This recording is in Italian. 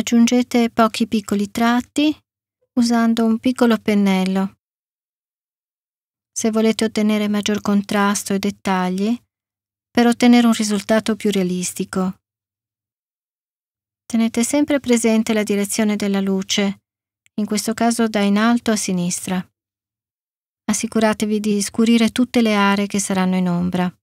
Aggiungete pochi piccoli tratti usando un piccolo pennello. Se volete ottenere maggior contrasto e dettagli, per ottenere un risultato più realistico. Tenete sempre presente la direzione della luce, in questo caso da in alto a sinistra. Assicuratevi di scurire tutte le aree che saranno in ombra.